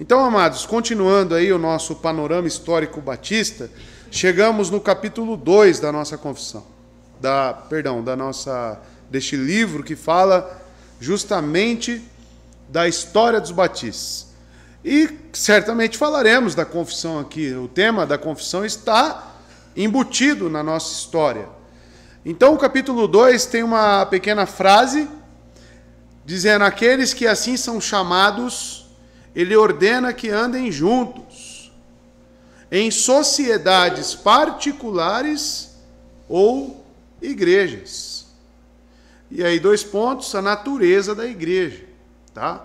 Então, amados, continuando aí o nosso panorama histórico batista, chegamos no capítulo 2 da nossa confissão, da, perdão, da nossa deste livro que fala justamente da história dos batistas. E certamente falaremos da confissão aqui. O tema da confissão está embutido na nossa história. Então, o capítulo 2 tem uma pequena frase dizendo: Aqueles que assim são chamados ele ordena que andem juntos, em sociedades particulares ou igrejas. E aí, dois pontos: a natureza da igreja, tá?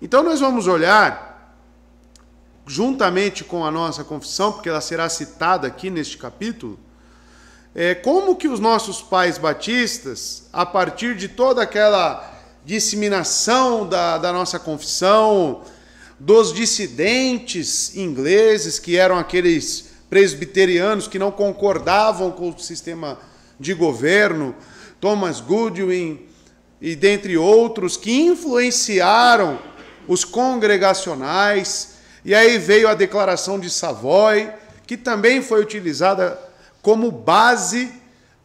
Então, nós vamos olhar juntamente com a nossa confissão, porque ela será citada aqui neste capítulo, é como que os nossos pais batistas, a partir de toda aquela disseminação da, da nossa confissão, dos dissidentes ingleses, que eram aqueles presbiterianos que não concordavam com o sistema de governo, Thomas Goodwin e dentre outros, que influenciaram os congregacionais. E aí veio a Declaração de Savoy, que também foi utilizada como base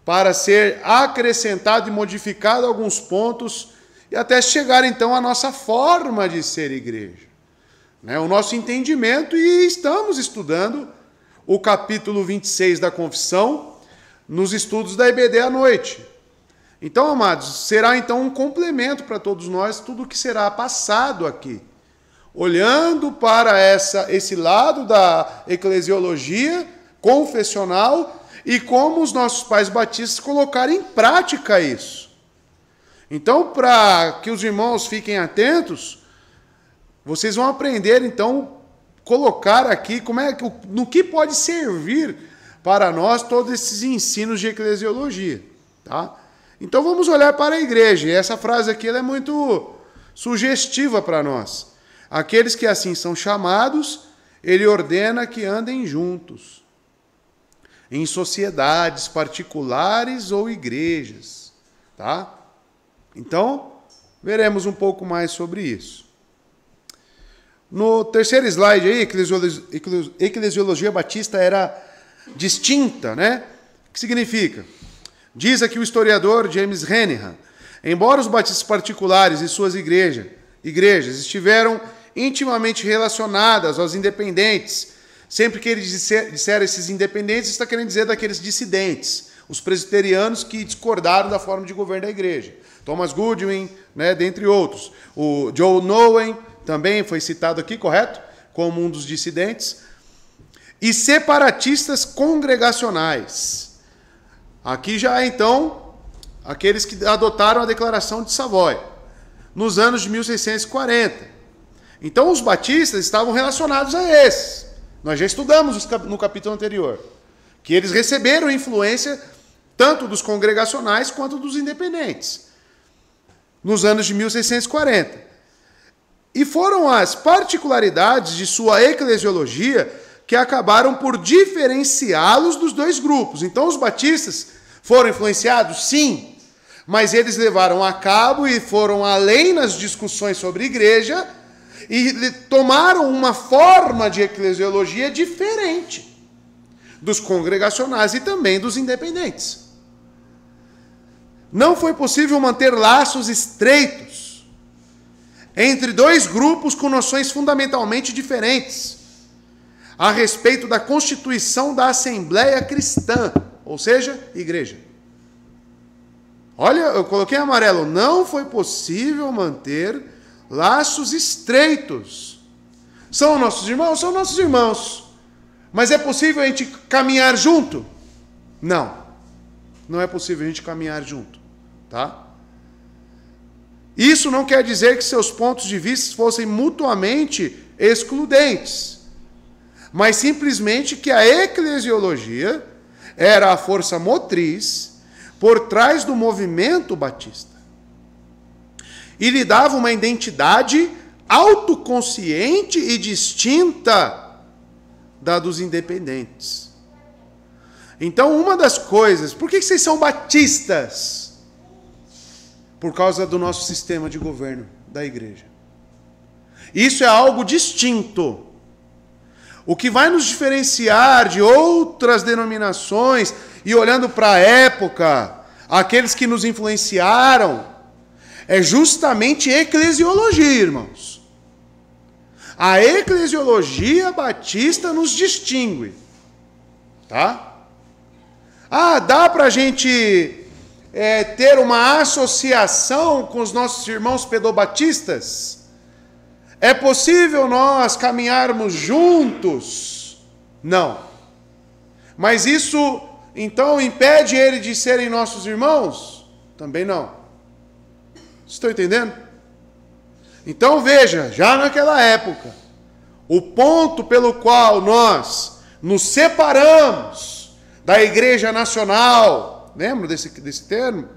para ser acrescentado e modificado alguns pontos e até chegar então à nossa forma de ser igreja né, o nosso entendimento, e estamos estudando o capítulo 26 da Confissão nos estudos da IBD à noite. Então, amados, será então um complemento para todos nós tudo o que será passado aqui. Olhando para essa, esse lado da eclesiologia confessional e como os nossos pais batistas colocaram em prática isso. Então, para que os irmãos fiquem atentos, vocês vão aprender então colocar aqui como é no que pode servir para nós todos esses ensinos de eclesiologia, tá? Então vamos olhar para a igreja. E essa frase aqui é muito sugestiva para nós. Aqueles que assim são chamados, ele ordena que andem juntos em sociedades particulares ou igrejas, tá? Então, veremos um pouco mais sobre isso. No terceiro slide aí, eclesiologia batista era distinta, né? O que significa? Diz aqui o historiador James Hennigan, embora os batistas particulares e suas igrejas, igrejas estiveram intimamente relacionadas aos independentes, sempre que ele disser, disser esses independentes, está querendo dizer daqueles dissidentes, os presbiterianos que discordaram da forma de governo da igreja. Thomas Goodwin, né, dentre outros. O Joe Nowen, também foi citado aqui, correto? Como um dos dissidentes. E separatistas congregacionais. Aqui já então aqueles que adotaram a Declaração de Savoia nos anos de 1640. Então os batistas estavam relacionados a esses. Nós já estudamos no capítulo anterior que eles receberam influência tanto dos congregacionais quanto dos independentes nos anos de 1640. E foram as particularidades de sua eclesiologia que acabaram por diferenciá-los dos dois grupos. Então, os batistas foram influenciados? Sim. Mas eles levaram a cabo e foram além nas discussões sobre igreja e tomaram uma forma de eclesiologia diferente dos congregacionais e também dos independentes. Não foi possível manter laços estreitos entre dois grupos com noções fundamentalmente diferentes a respeito da constituição da Assembleia Cristã, ou seja, igreja. Olha, eu coloquei em amarelo, não foi possível manter laços estreitos. São nossos irmãos? São nossos irmãos. Mas é possível a gente caminhar junto? Não. Não é possível a gente caminhar junto, tá? Isso não quer dizer que seus pontos de vista fossem mutuamente excludentes, mas simplesmente que a eclesiologia era a força motriz por trás do movimento batista e lhe dava uma identidade autoconsciente e distinta da dos independentes. Então, uma das coisas, por que vocês são batistas? por causa do nosso sistema de governo da igreja. Isso é algo distinto. O que vai nos diferenciar de outras denominações e olhando para a época, aqueles que nos influenciaram, é justamente eclesiologia, irmãos. A eclesiologia batista nos distingue, tá? Ah, dá para a gente é, ter uma associação com os nossos irmãos pedobatistas? É possível nós caminharmos juntos? Não. Mas isso então impede ele de serem nossos irmãos? Também não. Estão entendendo? Então veja, já naquela época, o ponto pelo qual nós nos separamos da Igreja Nacional, Lembra desse, desse termo?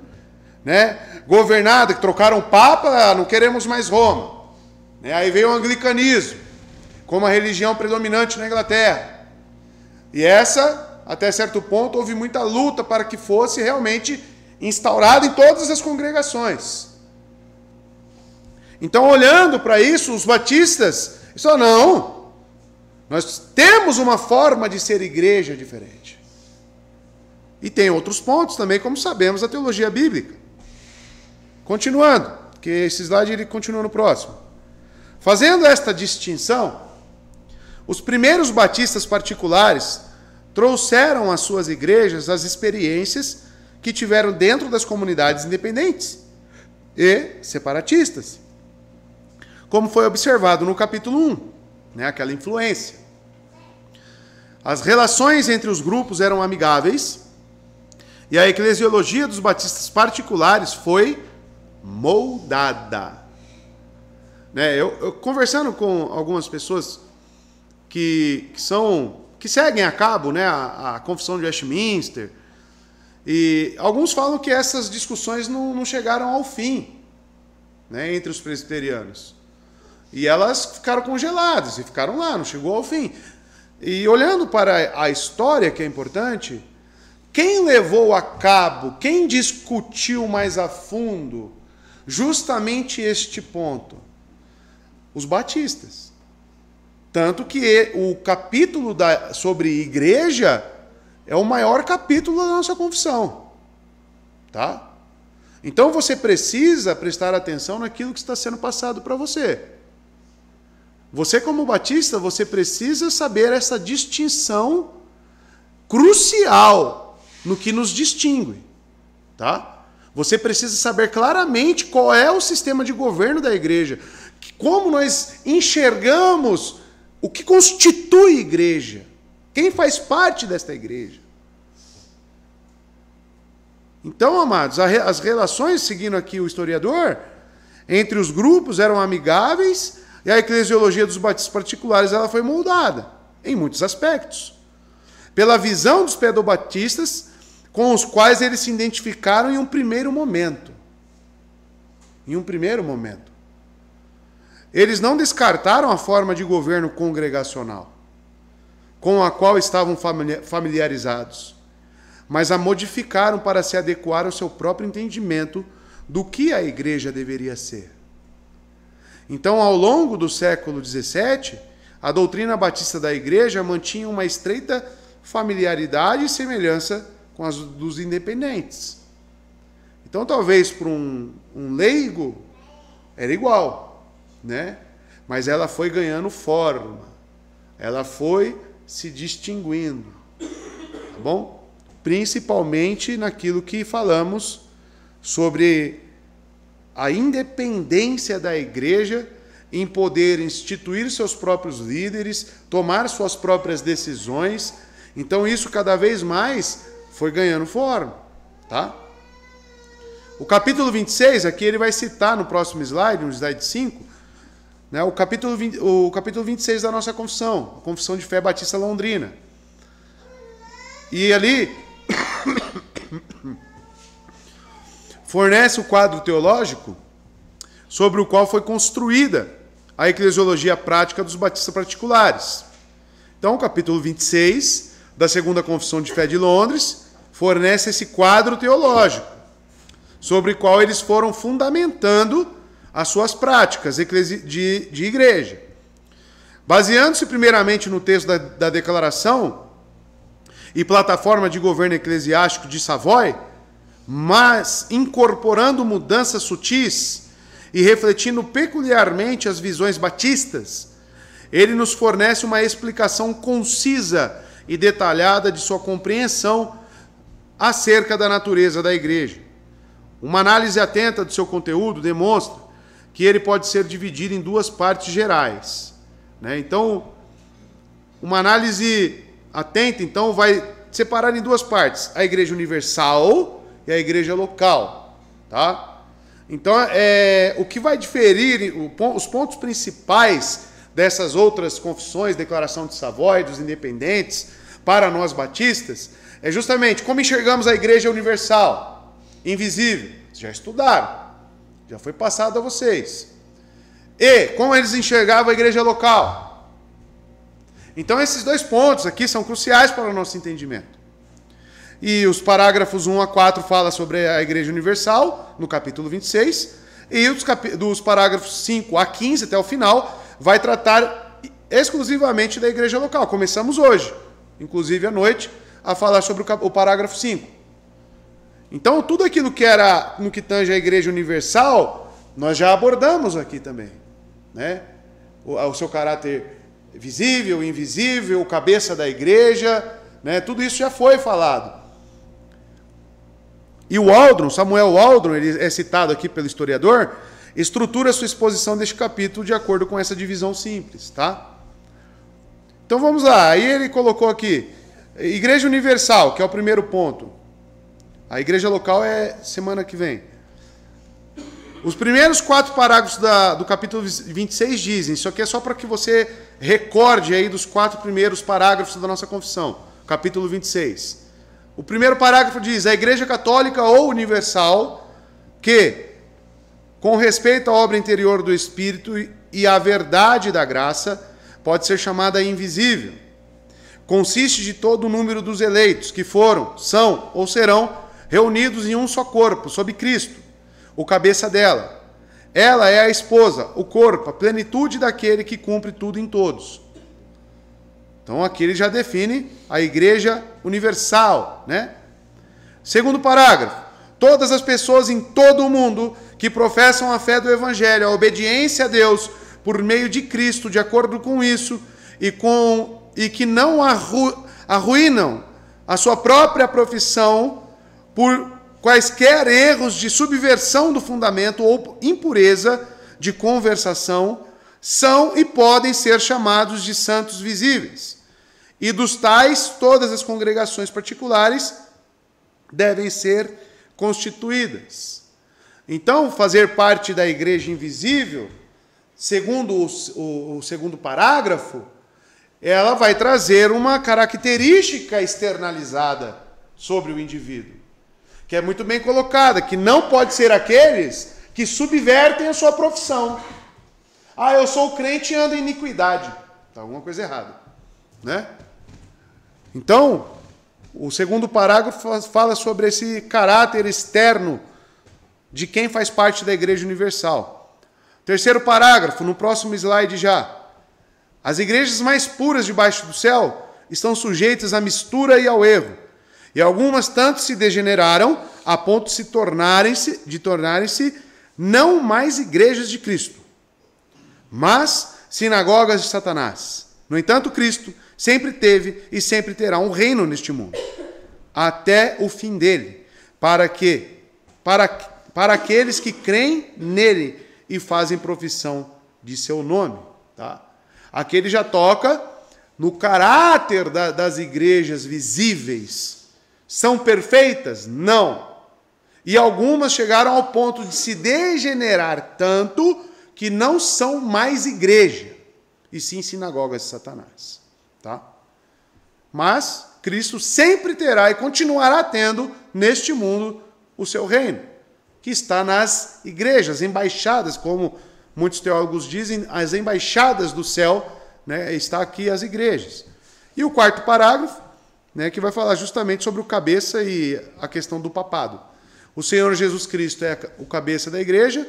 Né? Governada, que trocaram o Papa, ah, não queremos mais Roma. Né? Aí veio o anglicanismo, como a religião predominante na Inglaterra. E essa, até certo ponto, houve muita luta para que fosse realmente instaurada em todas as congregações. Então, olhando para isso, os batistas, só não. Nós temos uma forma de ser igreja diferente. E tem outros pontos também, como sabemos, da teologia bíblica. Continuando, que esse slide ele continua no próximo. Fazendo esta distinção, os primeiros batistas particulares trouxeram às suas igrejas as experiências que tiveram dentro das comunidades independentes e separatistas. Como foi observado no capítulo 1, né, aquela influência. As relações entre os grupos eram amigáveis e a eclesiologia dos batistas particulares foi moldada. Né? Eu, eu conversando com algumas pessoas que, que são que seguem a cabo, né, a, a confissão de Westminster, e alguns falam que essas discussões não, não chegaram ao fim, né, entre os presbiterianos. E elas ficaram congeladas e ficaram lá, não chegou ao fim. E olhando para a história, que é importante, quem levou a cabo, quem discutiu mais a fundo justamente este ponto? Os batistas. Tanto que o capítulo da, sobre igreja é o maior capítulo da nossa confissão. Tá? Então você precisa prestar atenção naquilo que está sendo passado para você. Você como batista, você precisa saber essa distinção crucial no que nos distingue, tá? Você precisa saber claramente qual é o sistema de governo da igreja, como nós enxergamos o que constitui igreja, quem faz parte desta igreja. Então, amados, as relações, seguindo aqui o historiador, entre os grupos eram amigáveis e a eclesiologia dos batistas particulares ela foi moldada, em muitos aspectos. Pela visão dos pedobatistas, com os quais eles se identificaram em um primeiro momento. Em um primeiro momento. Eles não descartaram a forma de governo congregacional com a qual estavam familiarizados, mas a modificaram para se adequar ao seu próprio entendimento do que a igreja deveria ser. Então, ao longo do século XVII, a doutrina batista da igreja mantinha uma estreita familiaridade e semelhança com as dos independentes. Então, talvez para um, um leigo era igual, né? Mas ela foi ganhando forma, ela foi se distinguindo, tá bom? Principalmente naquilo que falamos sobre a independência da igreja em poder instituir seus próprios líderes, tomar suas próprias decisões. Então, isso cada vez mais foi ganhando forma, tá? O capítulo 26, aqui ele vai citar no próximo slide, no slide 5, né, o, capítulo 20, o capítulo 26 da nossa confissão, a Confissão de Fé Batista Londrina. E ali fornece o quadro teológico sobre o qual foi construída a eclesiologia prática dos batistas particulares. Então, o capítulo 26 da Segunda Confissão de Fé de Londres fornece esse quadro teológico, sobre o qual eles foram fundamentando as suas práticas de, igreja. Baseando-se primeiramente no texto da, da declaração e plataforma de governo eclesiástico de Savoy, mas incorporando mudanças sutis e refletindo peculiarmente as visões batistas, ele nos fornece uma explicação concisa e detalhada de sua compreensão acerca da natureza da igreja. Uma análise atenta do seu conteúdo demonstra que ele pode ser dividido em duas partes gerais. Né? Então, uma análise atenta então vai separar em duas partes: a igreja universal e a igreja local, tá? Então, é, o que vai diferir, o, os pontos principais dessas outras confissões, declaração de Savoy, dos independentes, para nós batistas, é justamente como enxergamos a igreja universal, invisível. Vocês já estudaram, já foi passado a vocês. E como eles enxergavam a igreja local. Então, esses dois pontos aqui são cruciais para o nosso entendimento. E os parágrafos 1 a 4 falam sobre a igreja universal, no capítulo 26. E os dos parágrafos 5 a 15 até o final, vai tratar exclusivamente da igreja local. Começamos hoje, inclusive à noite, a falar sobre o, parágrafo 5. Então, tudo aquilo que era no que tange a Igreja Universal, nós já abordamos aqui também. Né? O, o seu caráter visível, invisível, cabeça da Igreja, né? tudo isso já foi falado. E o Aldron, Samuel Aldron, ele é citado aqui pelo historiador, estrutura sua exposição deste capítulo de acordo com essa divisão simples, tá? Então vamos lá. Aí ele colocou aqui: Igreja Universal, que é o primeiro ponto. A igreja local é semana que vem. Os primeiros quatro parágrafos da, do capítulo 26 dizem, isso aqui é só para que você recorde aí dos quatro primeiros parágrafos da nossa confissão, capítulo 26. O primeiro parágrafo diz: a Igreja Católica ou Universal, que, com respeito à obra interior do Espírito e à verdade da graça, pode ser chamada invisível consiste de todo o número dos eleitos que foram, são ou serão reunidos em um só corpo, sob Cristo, o cabeça dela. Ela é a esposa, o corpo, a plenitude daquele que cumpre tudo em todos. Então aqui ele já define a igreja universal, né? Segundo parágrafo, todas as pessoas em todo o mundo que professam a fé do evangelho, a obediência a Deus por meio de Cristo, de acordo com isso e com e que não arru arruinam a sua própria profissão por quaisquer erros de subversão do fundamento ou impureza de conversação, são e podem ser chamados de santos visíveis. E dos tais, todas as congregações particulares devem ser constituídas. Então, fazer parte da igreja invisível, segundo o, o, o segundo parágrafo, ela vai trazer uma característica externalizada sobre o indivíduo, que é muito bem colocada, que não pode ser aqueles que subvertem a sua profissão. Ah, eu sou crente e ando em iniquidade. Está alguma coisa errada, né? Então, o segundo parágrafo fala sobre esse caráter externo de quem faz parte da Igreja Universal. Terceiro parágrafo, no próximo slide já. As igrejas mais puras debaixo do céu estão sujeitas à mistura e ao erro. E algumas tanto se degeneraram a ponto de se tornarem-se de tornarem-se não mais igrejas de Cristo, mas sinagogas de Satanás. No entanto, Cristo sempre teve e sempre terá um reino neste mundo até o fim dele, para que para para aqueles que creem nele e fazem profissão de seu nome, tá? Aqui ele já toca no caráter da, das igrejas visíveis. São perfeitas? Não. E algumas chegaram ao ponto de se degenerar tanto que não são mais igreja, e sim sinagogas de Satanás. Tá? Mas Cristo sempre terá e continuará tendo neste mundo o seu reino, que está nas igrejas, embaixadas, como muitos teólogos dizem, as embaixadas do céu, né, está aqui as igrejas. E o quarto parágrafo, né, que vai falar justamente sobre o cabeça e a questão do papado. O Senhor Jesus Cristo é o cabeça da igreja,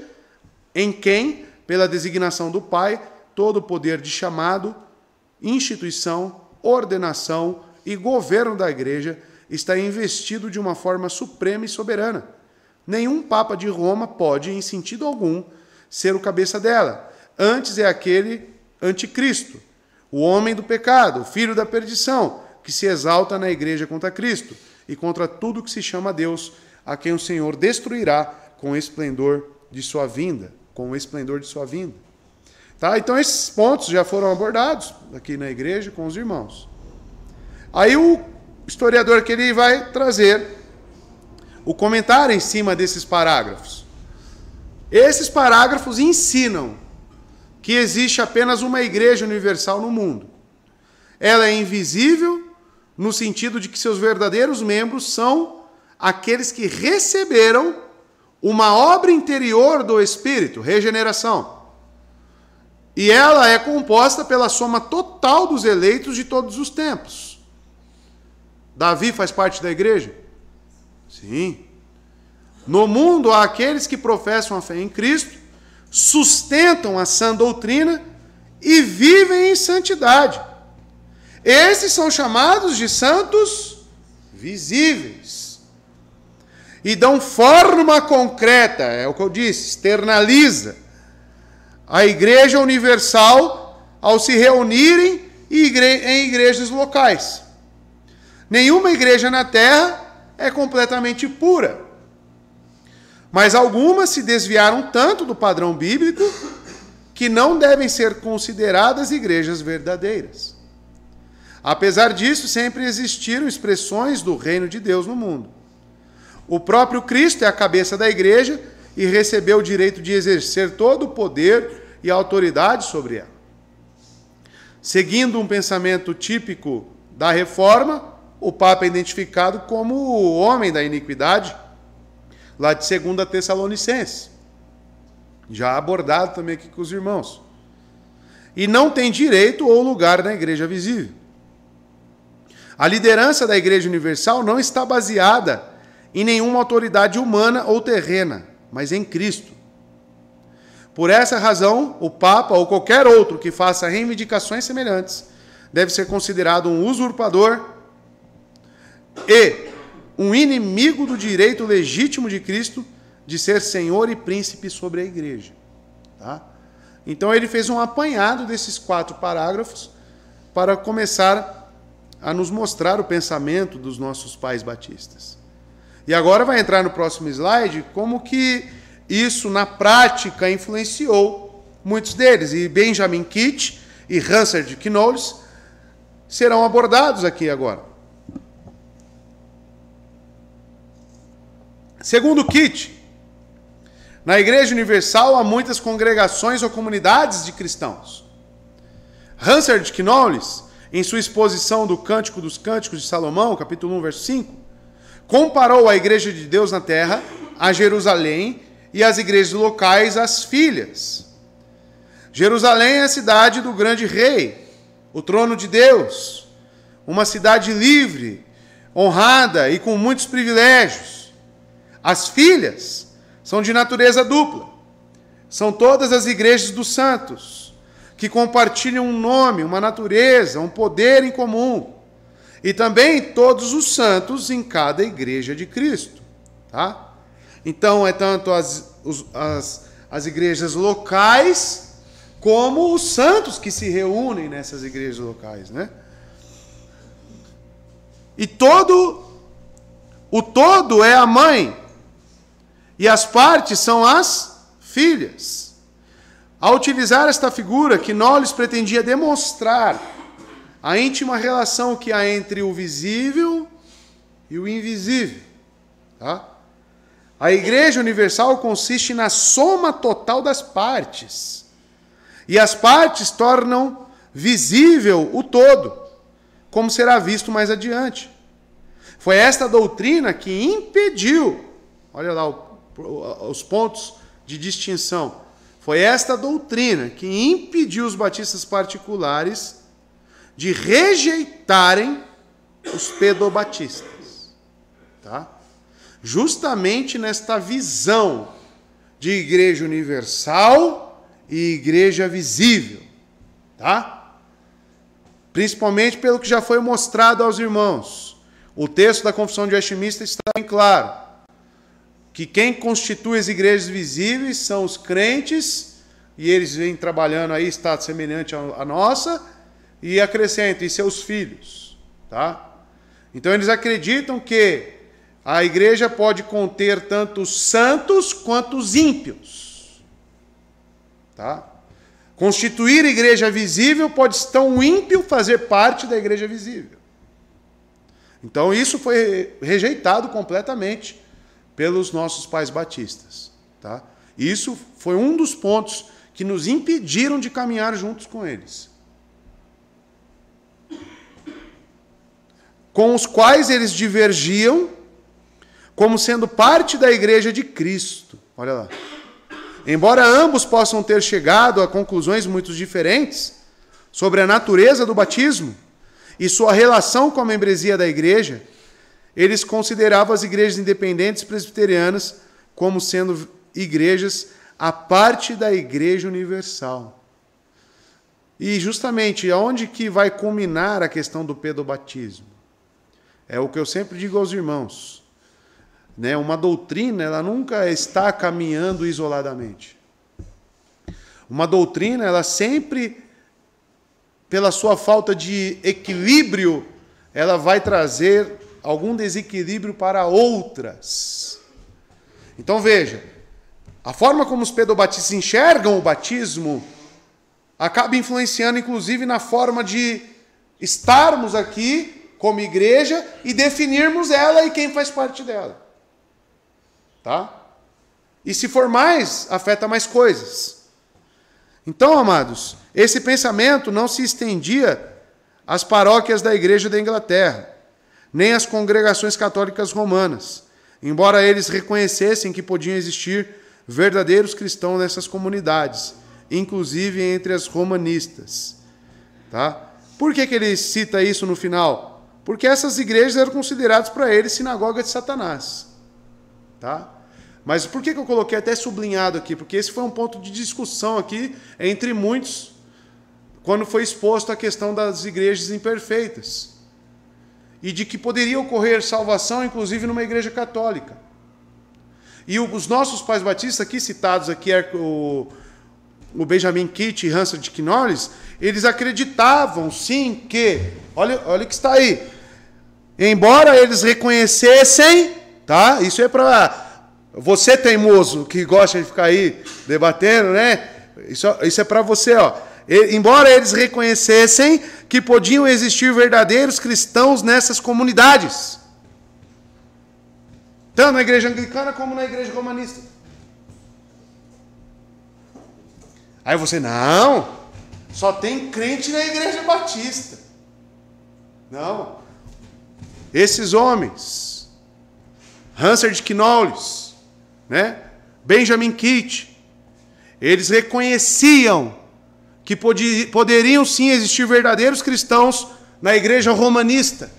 em quem, pela designação do Pai, todo o poder de chamado, instituição, ordenação e governo da igreja está investido de uma forma suprema e soberana. Nenhum Papa de Roma pode, em sentido algum, ser o cabeça dela. Antes é aquele anticristo, o homem do pecado, o filho da perdição, que se exalta na igreja contra Cristo e contra tudo que se chama Deus, a quem o Senhor destruirá com o esplendor de sua vinda, com o esplendor de sua vinda. Tá? Então esses pontos já foram abordados aqui na igreja com os irmãos. Aí o historiador que ele vai trazer o comentário em cima desses parágrafos. Esses parágrafos ensinam que existe apenas uma igreja universal no mundo. Ela é invisível no sentido de que seus verdadeiros membros são aqueles que receberam uma obra interior do Espírito, regeneração. E ela é composta pela soma total dos eleitos de todos os tempos. Davi faz parte da igreja? Sim. No mundo há aqueles que professam a fé em Cristo, sustentam a sã doutrina e vivem em santidade. Esses são chamados de santos visíveis. E dão forma concreta, é o que eu disse, externaliza a igreja universal ao se reunirem em igrejas locais. Nenhuma igreja na terra é completamente pura mas algumas se desviaram tanto do padrão bíblico que não devem ser consideradas igrejas verdadeiras. Apesar disso, sempre existiram expressões do reino de Deus no mundo. O próprio Cristo é a cabeça da igreja e recebeu o direito de exercer todo o poder e autoridade sobre ela. Seguindo um pensamento típico da reforma, o Papa é identificado como o homem da iniquidade lá de 2 Tessalonicenses. Já abordado também aqui com os irmãos. E não tem direito ou lugar na igreja visível. A liderança da Igreja Universal não está baseada em nenhuma autoridade humana ou terrena, mas em Cristo. Por essa razão, o Papa ou qualquer outro que faça reivindicações semelhantes deve ser considerado um usurpador e um inimigo do direito legítimo de Cristo de ser senhor e príncipe sobre a igreja. Tá? Então ele fez um apanhado desses quatro parágrafos para começar a nos mostrar o pensamento dos nossos pais batistas. E agora vai entrar no próximo slide como que isso na prática influenciou muitos deles. E Benjamin Kitt e Hansard Knowles serão abordados aqui agora. Segundo Kit, na Igreja Universal há muitas congregações ou comunidades de cristãos. Hansard Knowles, em sua exposição do Cântico dos Cânticos de Salomão, capítulo 1, verso 5, comparou a Igreja de Deus na terra a Jerusalém e as igrejas locais às filhas. Jerusalém é a cidade do grande rei, o trono de Deus, uma cidade livre, honrada e com muitos privilégios. As filhas são de natureza dupla. São todas as igrejas dos santos que compartilham um nome, uma natureza, um poder em comum. E também todos os santos em cada igreja de Cristo, tá? Então é tanto as, os, as, as igrejas locais como os santos que se reúnem nessas igrejas locais, né? E todo o todo é a mãe, e as partes são as filhas. Ao utilizar esta figura, Quinones pretendia demonstrar a íntima relação que há entre o visível e o invisível. Tá? A Igreja Universal consiste na soma total das partes. E as partes tornam visível o todo, como será visto mais adiante. Foi esta doutrina que impediu, olha lá o os pontos de distinção. Foi esta doutrina que impediu os batistas particulares de rejeitarem os pedobatistas. Tá? Justamente nesta visão de igreja universal e igreja visível. Tá? Principalmente pelo que já foi mostrado aos irmãos. O texto da Confissão de Westminster está bem claro que quem constitui as igrejas visíveis são os crentes, e eles vêm trabalhando aí, está semelhante à nossa, e acrescenta, e seus é filhos, tá? Então eles acreditam que a igreja pode conter tanto os santos quanto os ímpios, tá? Constituir igreja visível pode estar um ímpio fazer parte da igreja visível. Então isso foi rejeitado completamente pelos nossos pais batistas. Tá? Isso foi um dos pontos que nos impediram de caminhar juntos com eles. Com os quais eles divergiam como sendo parte da igreja de Cristo. Olha lá. Embora ambos possam ter chegado a conclusões muito diferentes sobre a natureza do batismo e sua relação com a membresia da igreja, eles consideravam as igrejas independentes presbiterianas como sendo igrejas a parte da igreja universal. E justamente aonde que vai culminar a questão do pedobatismo? É o que eu sempre digo aos irmãos. Né? Uma doutrina, ela nunca está caminhando isoladamente. Uma doutrina, ela sempre, pela sua falta de equilíbrio, ela vai trazer algum desequilíbrio para outras. Então veja, a forma como os pedobatistas enxergam o batismo acaba influenciando, inclusive, na forma de estarmos aqui como igreja e definirmos ela e quem faz parte dela. Tá? E se for mais, afeta mais coisas. Então, amados, esse pensamento não se estendia às paróquias da igreja da Inglaterra nem as congregações católicas romanas, embora eles reconhecessem que podiam existir verdadeiros cristãos nessas comunidades, inclusive entre as romanistas. Tá? Por que, que ele cita isso no final? Porque essas igrejas eram consideradas para ele sinagoga de Satanás. Tá? Mas por que, que eu coloquei até sublinhado aqui? Porque esse foi um ponto de discussão aqui entre muitos quando foi exposto a questão das igrejas imperfeitas e de que poderia ocorrer salvação, inclusive numa igreja católica. E os nossos pais batistas, aqui citados aqui, é o, o Benjamin Kitt e Hansard Knolles, eles acreditavam sim que, olha, olha o que está aí, embora eles reconhecessem, tá? Isso é para você teimoso que gosta de ficar aí debatendo, né? Isso, isso é para você, ó embora eles reconhecessem que podiam existir verdadeiros cristãos nessas comunidades. Tanto na igreja anglicana como na igreja romanista. Aí você, não, só tem crente na igreja batista. Não. Esses homens, Hansard Knowles, né? Benjamin Kitt, eles reconheciam que poderiam sim existir verdadeiros cristãos na igreja romanista,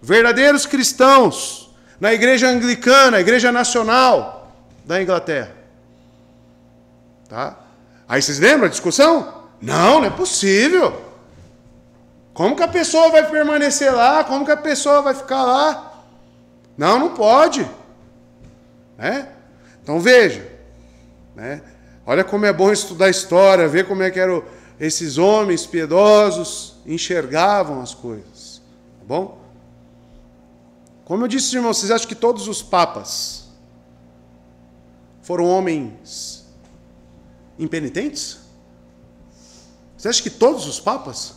verdadeiros cristãos na igreja anglicana, igreja nacional da Inglaterra. Tá? Aí vocês lembram a discussão? Não, não é possível. Como que a pessoa vai permanecer lá? Como que a pessoa vai ficar lá? Não, não pode. Né? Então veja, né? Olha como é bom estudar história, ver como é que eram esses homens piedosos enxergavam as coisas, tá bom? Como eu disse, irmãos, vocês acham que todos os papas foram homens impenitentes? Você acha que todos os papas?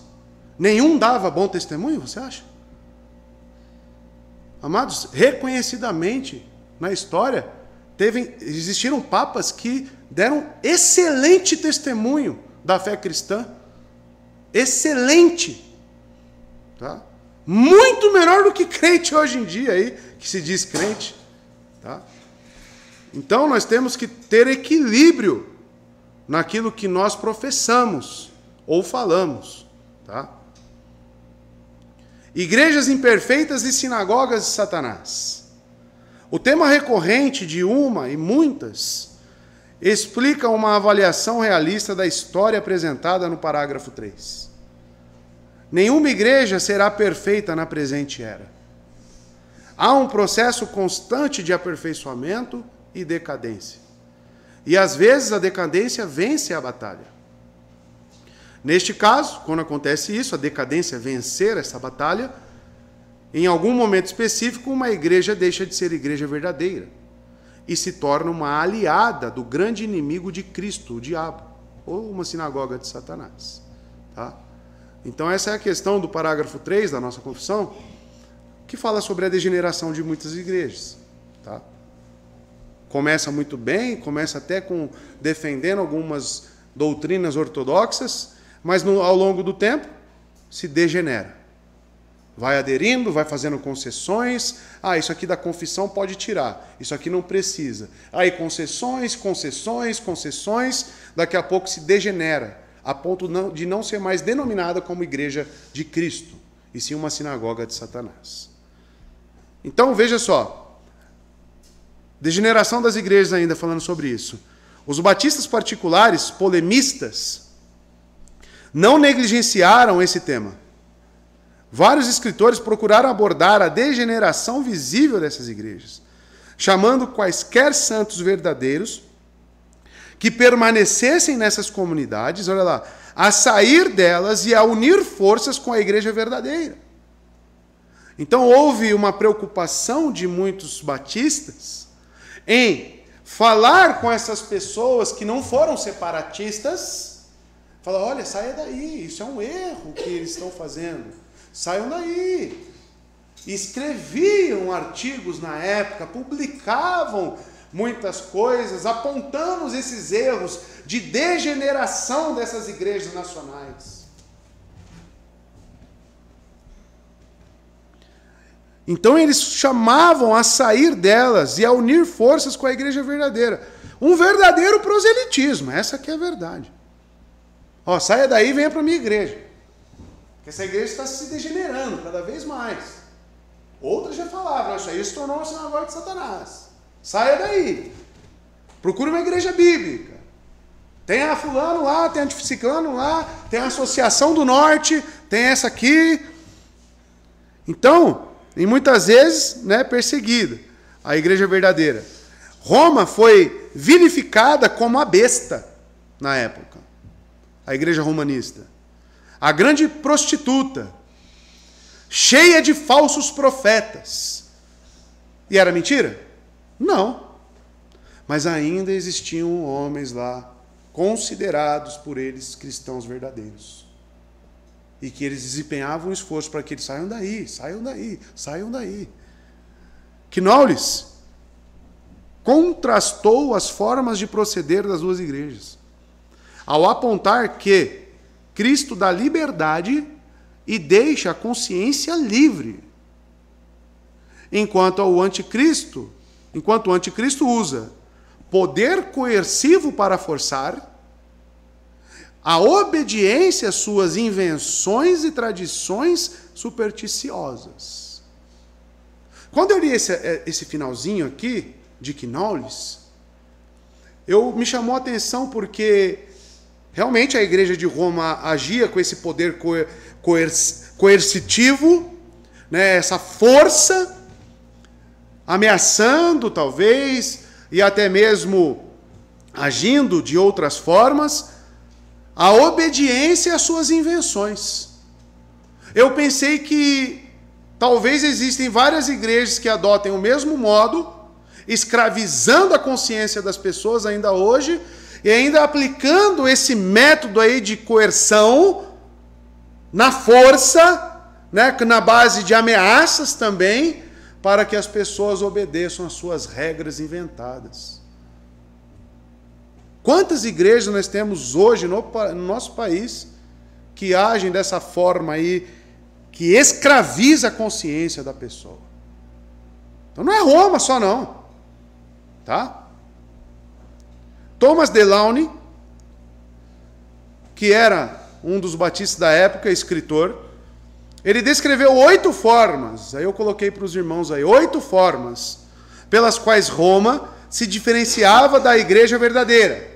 Nenhum dava bom testemunho, você acha? Amados, reconhecidamente na história, teve, existiram papas que deram excelente testemunho da fé cristã. Excelente. Tá? Muito melhor do que crente hoje em dia aí, que se diz crente. Tá? Então nós temos que ter equilíbrio naquilo que nós professamos ou falamos, tá? Igrejas imperfeitas e sinagogas de Satanás. O tema recorrente de uma e muitas explica uma avaliação realista da história apresentada no parágrafo 3. Nenhuma igreja será perfeita na presente era. Há um processo constante de aperfeiçoamento e decadência. E às vezes a decadência vence a batalha. Neste caso, quando acontece isso, a decadência é vencer essa batalha, em algum momento específico, uma igreja deixa de ser igreja verdadeira e se torna uma aliada do grande inimigo de Cristo, o diabo, ou uma sinagoga de Satanás. Tá? Então, essa é a questão do parágrafo 3 da nossa confissão, que fala sobre a degeneração de muitas igrejas. Tá? Começa muito bem, começa até com defendendo algumas doutrinas ortodoxas, mas no, ao longo do tempo se degenera. Vai aderindo, vai fazendo concessões. Ah, isso aqui da confissão pode tirar, isso aqui não precisa. Aí concessões, concessões, concessões. Daqui a pouco se degenera, a ponto de não ser mais denominada como Igreja de Cristo, e sim uma sinagoga de Satanás. Então veja só: degeneração das igrejas, ainda falando sobre isso. Os batistas particulares, polemistas, não negligenciaram esse tema Vários escritores procuraram abordar a degeneração visível dessas igrejas, chamando quaisquer santos verdadeiros que permanecessem nessas comunidades, olha lá, a sair delas e a unir forças com a igreja verdadeira. Então houve uma preocupação de muitos batistas em falar com essas pessoas que não foram separatistas, falar, olha, saia daí, isso é um erro que eles estão fazendo. Saiam daí. Escreviam artigos na época, publicavam muitas coisas, apontando esses erros de degeneração dessas igrejas nacionais. Então eles chamavam a sair delas e a unir forças com a igreja verdadeira. Um verdadeiro proselitismo, essa que é a verdade. Ó, saia daí e venha para a minha igreja. Porque essa igreja está se degenerando cada vez mais. Outras já falavam, isso aí se tornou um sinagoga de Satanás. Saia daí. Procure uma igreja bíblica. Tem a fulano lá, tem a antificiclano lá, tem a Associação do Norte, tem essa aqui. Então, e muitas vezes, né, perseguida, a igreja verdadeira. Roma foi vilificada como a besta na época. A igreja romanista a grande prostituta, cheia de falsos profetas. E era mentira? Não. Mas ainda existiam homens lá, considerados por eles cristãos verdadeiros. E que eles desempenhavam um esforço para que eles saiam daí, saiam daí, saiam daí. Que Knowles contrastou as formas de proceder das duas igrejas, ao apontar que Cristo dá liberdade e deixa a consciência livre. Enquanto o anticristo, enquanto o anticristo usa poder coercivo para forçar, a obediência às suas invenções e tradições supersticiosas. Quando eu li esse, é, esse finalzinho aqui, de Knowles, eu me chamou a atenção porque Realmente a igreja de Roma agia com esse poder coer, coercitivo, né, essa força, ameaçando talvez, e até mesmo agindo de outras formas, a obediência às suas invenções. Eu pensei que talvez existem várias igrejas que adotem o mesmo modo, escravizando a consciência das pessoas ainda hoje, e ainda aplicando esse método aí de coerção na força, né, na base de ameaças também, para que as pessoas obedeçam às suas regras inventadas. Quantas igrejas nós temos hoje no, no nosso país que agem dessa forma aí, que escraviza a consciência da pessoa? Então não é Roma só não, tá? Thomas Delaunay, que era um dos batistas da época, escritor, ele descreveu oito formas, aí eu coloquei para os irmãos aí, oito formas pelas quais Roma se diferenciava da igreja verdadeira,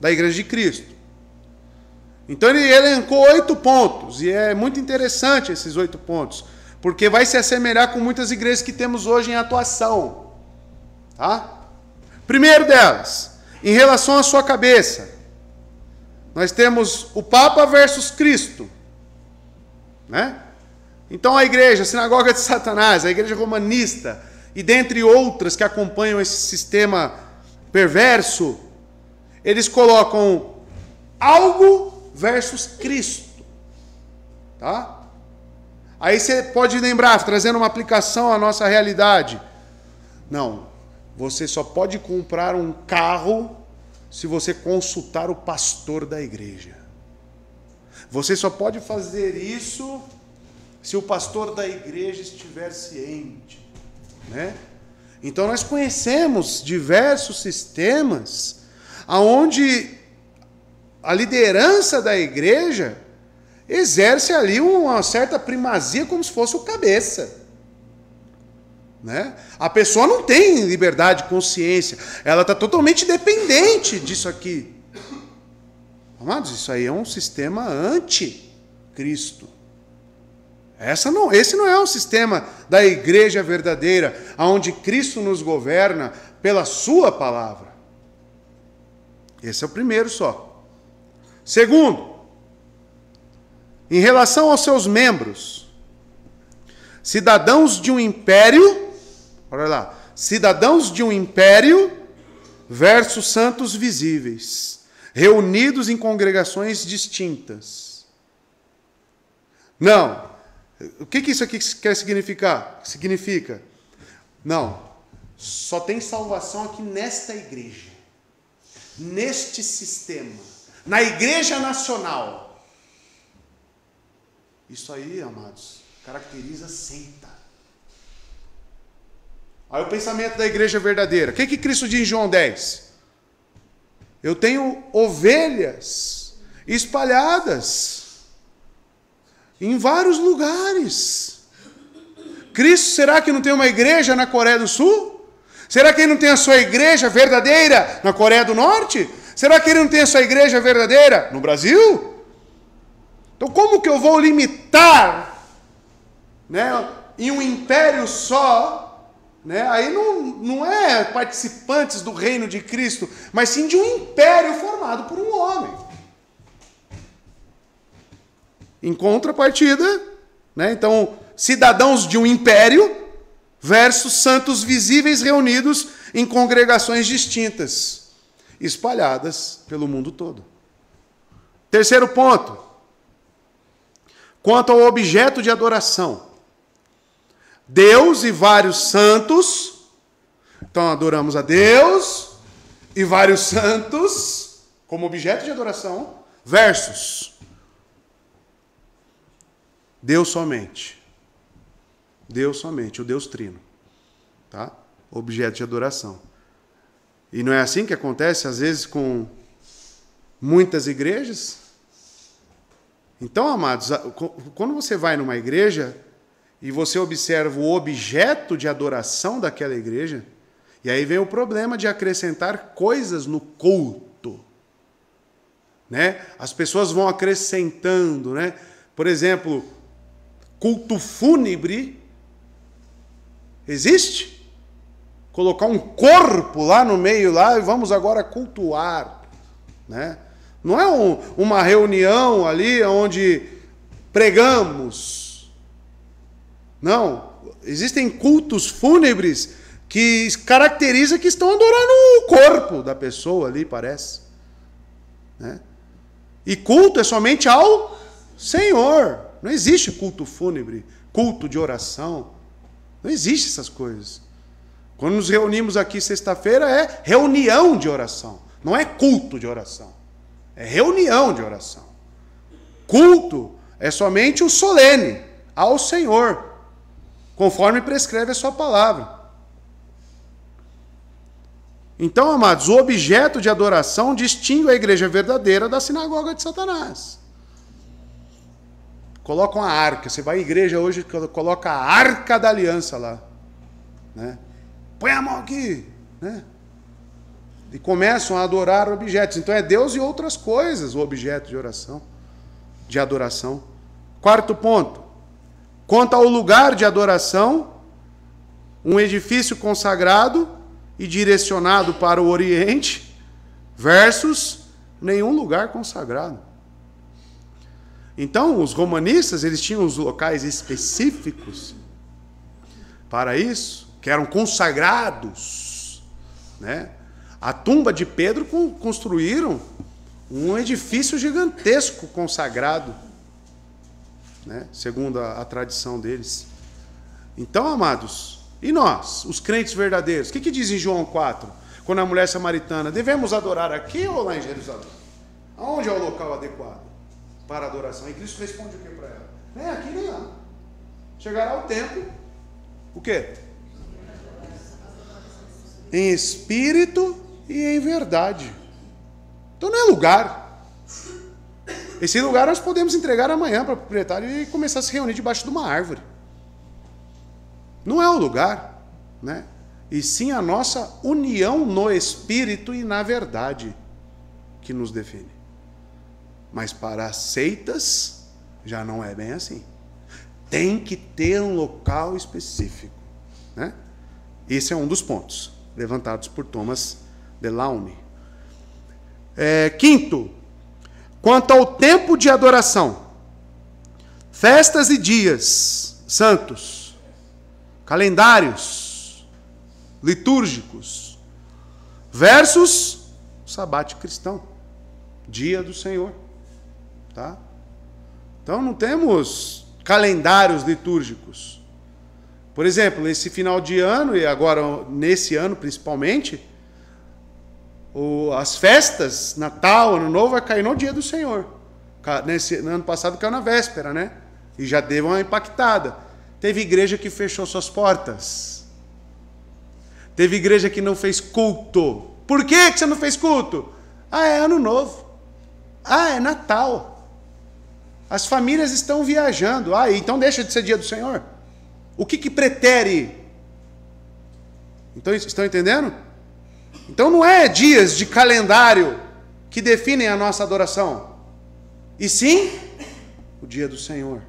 da igreja de Cristo. Então ele elencou oito pontos, e é muito interessante esses oito pontos, porque vai se assemelhar com muitas igrejas que temos hoje em atuação. Tá? Primeiro delas, em relação à sua cabeça, nós temos o Papa versus Cristo, né? Então a igreja, a sinagoga de Satanás, a igreja romanista e dentre outras que acompanham esse sistema perverso, eles colocam algo versus Cristo, tá? Aí você pode lembrar, trazendo uma aplicação à nossa realidade. Não, você só pode comprar um carro se você consultar o pastor da igreja. Você só pode fazer isso se o pastor da igreja estiver ciente, né? Então nós conhecemos diversos sistemas aonde a liderança da igreja exerce ali uma certa primazia como se fosse o cabeça. Né? A pessoa não tem liberdade, consciência. Ela está totalmente dependente disso aqui. Amados, isso aí é um sistema anti-Cristo. Essa não, esse não é um sistema da igreja verdadeira, onde Cristo nos governa pela sua palavra. Esse é o primeiro só. Segundo, em relação aos seus membros, cidadãos de um império Olha lá. Cidadãos de um império versus santos visíveis, reunidos em congregações distintas. Não. O que, que isso aqui quer significar? Significa. Não. Só tem salvação aqui nesta igreja, neste sistema, na Igreja Nacional. Isso aí, amados, caracteriza seita. Aí o pensamento da igreja verdadeira. O que, que Cristo diz em João 10? Eu tenho ovelhas espalhadas em vários lugares. Cristo, será que não tem uma igreja na Coreia do Sul? Será que ele não tem a sua igreja verdadeira na Coreia do Norte? Será que ele não tem a sua igreja verdadeira no Brasil? Então, como que eu vou limitar né, em um império só né? Aí não, não é participantes do reino de Cristo, mas sim de um império formado por um homem. Em contrapartida, né? então, cidadãos de um império versus santos visíveis reunidos em congregações distintas, espalhadas pelo mundo todo. Terceiro ponto, quanto ao objeto de adoração. Deus e vários santos. Então adoramos a Deus e vários santos como objeto de adoração versus Deus somente. Deus somente, o Deus trino. Tá? Objeto de adoração. E não é assim que acontece às vezes com muitas igrejas? Então, amados, quando você vai numa igreja, e você observa o objeto de adoração daquela igreja, e aí vem o problema de acrescentar coisas no culto. Né? As pessoas vão acrescentando, né? Por exemplo, culto fúnebre existe? Colocar um corpo lá no meio lá e vamos agora cultuar, né? Não é um, uma reunião ali onde pregamos, não, existem cultos fúnebres que caracteriza que estão adorando o corpo da pessoa ali, parece. Né? E culto é somente ao Senhor. Não existe culto fúnebre, culto de oração. Não existe essas coisas. Quando nos reunimos aqui sexta-feira é reunião de oração, não é culto de oração. É reunião de oração. Culto é somente o solene ao Senhor, conforme prescreve a sua palavra. Então, amados, o objeto de adoração distingue a igreja verdadeira da sinagoga de Satanás. Colocam a arca. Você vai à igreja hoje, coloca a arca da aliança lá. Né? Põe a mão aqui. Né? E começam a adorar objetos. Então é Deus e outras coisas o objeto de oração, de adoração. Quarto ponto. Quanto ao lugar de adoração, um edifício consagrado e direcionado para o Oriente, versus nenhum lugar consagrado. Então, os romanistas, eles tinham os locais específicos para isso, que eram consagrados, né? A tumba de Pedro construíram um edifício gigantesco consagrado né? segundo a, a, tradição deles. Então, amados, e nós, os crentes verdadeiros? O que, que diz em João 4, quando a mulher samaritana? Devemos adorar aqui ou lá em Jerusalém? Aonde é o local adequado para adoração? E Cristo responde o que para ela? Nem aqui nem lá. Chegará o tempo, o quê? Em espírito e em verdade. Então não é lugar. Esse lugar nós podemos entregar amanhã para o proprietário e começar a se reunir debaixo de uma árvore. Não é o lugar, né? E sim a nossa união no espírito e na verdade que nos define. Mas para as seitas já não é bem assim. Tem que ter um local específico, né? Esse é um dos pontos levantados por Thomas De É, quinto, Quanto ao tempo de adoração, festas e dias santos, calendários litúrgicos, versus o sabate cristão, dia do Senhor, tá? Então não temos calendários litúrgicos. Por exemplo, esse final de ano e agora nesse ano principalmente, o, as festas, Natal, Ano Novo, vai cair no dia do Senhor. Nesse, no ano passado caiu na véspera, né? E já deu uma impactada. Teve igreja que fechou suas portas. Teve igreja que não fez culto. Por que, que você não fez culto? Ah, é Ano Novo. Ah, é Natal. As famílias estão viajando. Ah, então deixa de ser dia do Senhor. O que, que pretere? Então, estão entendendo? Então não é dias de calendário que definem a nossa adoração, e sim o dia do Senhor.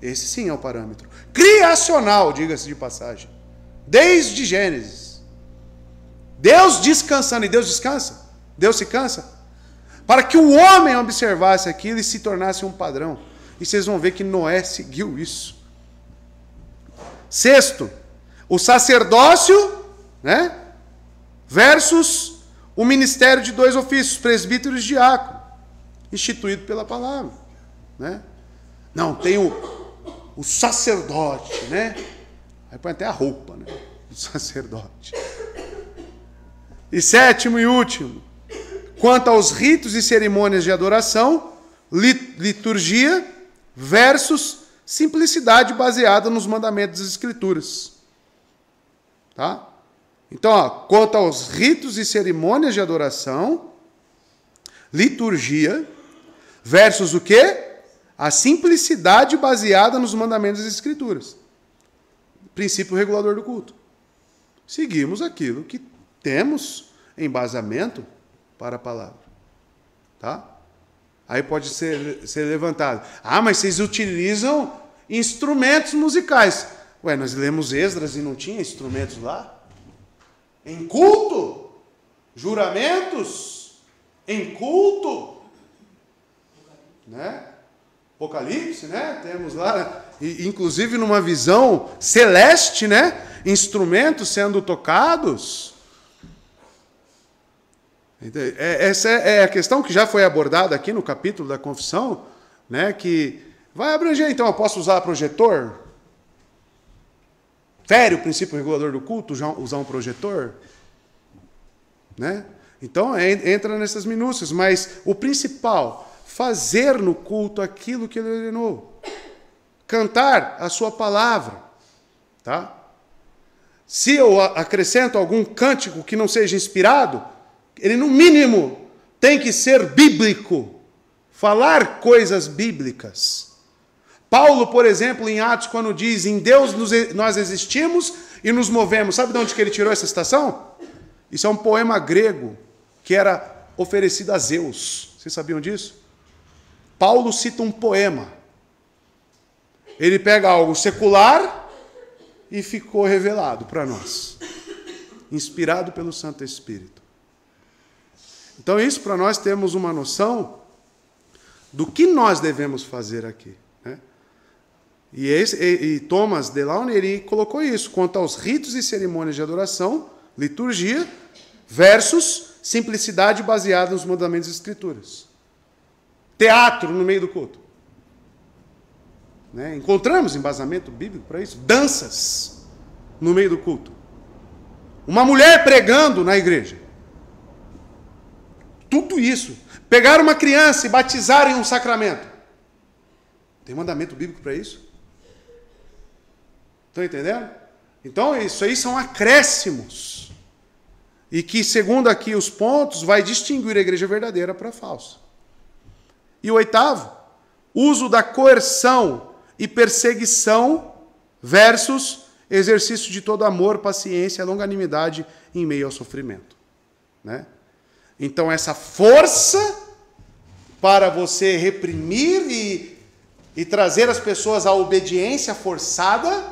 Esse sim é o parâmetro. Criacional, diga-se de passagem. Desde Gênesis. Deus descansando, e Deus descansa. Deus se cansa. Para que o homem observasse aquilo e se tornasse um padrão. E vocês vão ver que Noé seguiu isso. Sexto, o sacerdócio, né? versus o ministério de dois ofícios, presbítero e diácono, instituído pela palavra. Né? Não, tem o, o sacerdote, né? Aí põe até a roupa, né? o sacerdote. E sétimo e último, quanto aos ritos e cerimônias de adoração, liturgia versus simplicidade baseada nos mandamentos das Escrituras. Tá? Então, ó, quanto aos ritos e cerimônias de adoração, liturgia, versus o quê? A simplicidade baseada nos mandamentos das Escrituras. Princípio regulador do culto. Seguimos aquilo que temos embasamento para a palavra. Tá? Aí pode ser, ser levantado. Ah, mas vocês utilizam instrumentos musicais. Ué, nós lemos Esdras e não tinha instrumentos lá? em culto, juramentos, em culto, né? Apocalipse, né? Temos lá, inclusive numa visão celeste, né? Instrumentos sendo tocados. Então, é, essa é, é a questão que já foi abordada aqui no capítulo da confissão, né? Que vai abranger, então eu posso usar projetor? fere o princípio regulador do culto usar um projetor? Né? Então, é, entra nessas minúcias, mas o principal, fazer no culto aquilo que ele ordenou. Cantar a sua palavra, tá? Se eu acrescento algum cântico que não seja inspirado, ele no mínimo tem que ser bíblico, falar coisas bíblicas. Paulo, por exemplo, em Atos, quando diz em Deus nós existimos e nos movemos, sabe de onde que ele tirou essa citação? Isso é um poema grego que era oferecido a Zeus. Vocês sabiam disso? Paulo cita um poema. Ele pega algo secular e ficou revelado para nós, inspirado pelo Santo Espírito. Então, isso para nós temos uma noção do que nós devemos fazer aqui. Né? E, esse, e, e Thomas de Launery colocou isso quanto aos ritos e cerimônias de adoração, liturgia, versus simplicidade baseada nos mandamentos das escrituras. Teatro no meio do culto. Né? Encontramos embasamento bíblico para isso. Danças no meio do culto. Uma mulher pregando na igreja. Tudo isso. Pegar uma criança e batizar em um sacramento. Tem mandamento bíblico para isso? Estão entendendo? Então, isso aí são acréscimos. E que, segundo aqui os pontos, vai distinguir a igreja verdadeira para a falsa. E o oitavo, uso da coerção e perseguição versus exercício de todo amor, paciência, longanimidade em meio ao sofrimento. Né? Então, essa força para você reprimir e, e trazer as pessoas à obediência forçada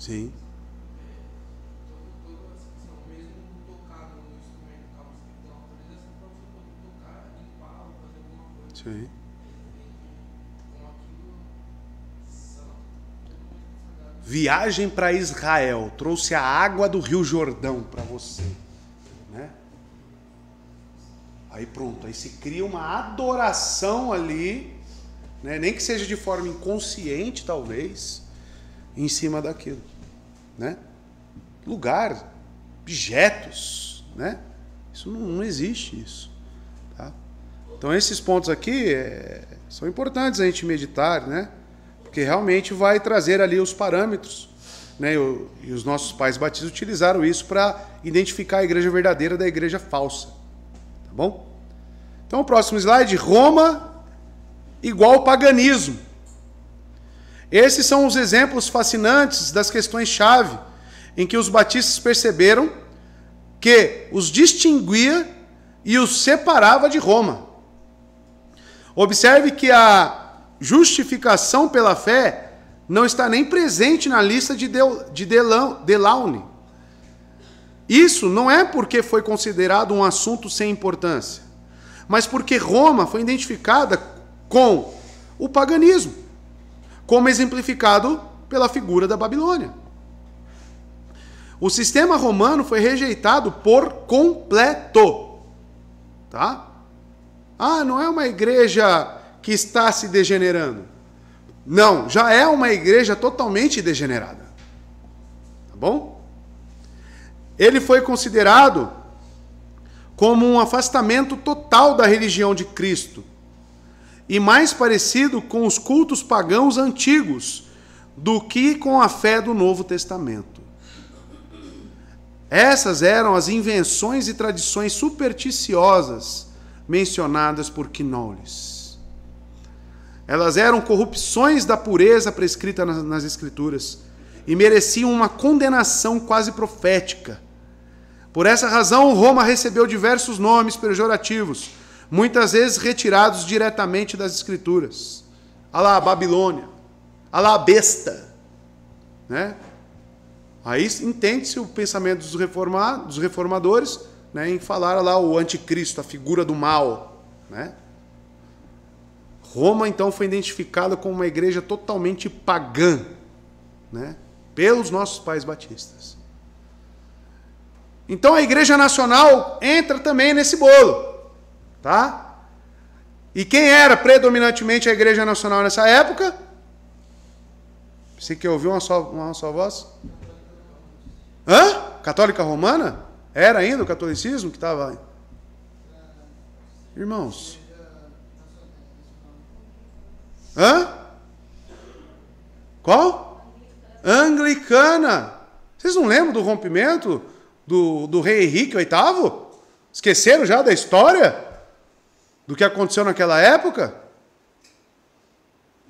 Sim. Sim. Viagem para Israel trouxe a água do Rio Jordão para você, né? Aí pronto, aí se cria uma adoração ali, né? nem que seja de forma inconsciente talvez, em cima daquilo né? lugar, objetos. Né? Isso não, não existe isso. Tá? Então esses pontos aqui é, são importantes a gente meditar, né? porque realmente vai trazer ali os parâmetros. Né? Eu, e os nossos pais batistas utilizaram isso para identificar a igreja verdadeira da igreja falsa. Tá bom? Então, o próximo slide: Roma igual paganismo. Esses são os exemplos fascinantes das questões-chave em que os batistas perceberam que os distinguia e os separava de Roma. Observe que a justificação pela fé não está nem presente na lista de, Del, de Delaune. Isso não é porque foi considerado um assunto sem importância, mas porque Roma foi identificada com o paganismo como exemplificado pela figura da Babilônia. O sistema romano foi rejeitado por completo. Tá? Ah, não é uma igreja que está se degenerando. Não, já é uma igreja totalmente degenerada. Tá bom? Ele foi considerado como um afastamento total da religião de Cristo e mais parecido com os cultos pagãos antigos do que com a fé do Novo Testamento. Essas eram as invenções e tradições supersticiosas mencionadas por Quinoulis. Elas eram corrupções da pureza prescrita nas Escrituras e mereciam uma condenação quase profética. Por essa razão, Roma recebeu diversos nomes pejorativos muitas vezes retirados diretamente das Escrituras. Olha lá a Babilônia, olha lá a besta. Né? Aí entende-se o pensamento dos, dos reformadores né, em falar lá o anticristo, a figura do mal. Né? Roma então foi identificada como uma igreja totalmente pagã né, pelos nossos pais batistas. Então a Igreja Nacional entra também nesse bolo. Tá? E quem era predominantemente a Igreja Nacional nessa época? Você que ouviu uma só, uma só voz? Hã? Católica Romana? Era ainda o catolicismo que estava. Irmãos. Hã? Qual? Anglicana. Vocês não lembram do rompimento do, do rei Henrique VIII? Esqueceram já da história? do que aconteceu naquela época?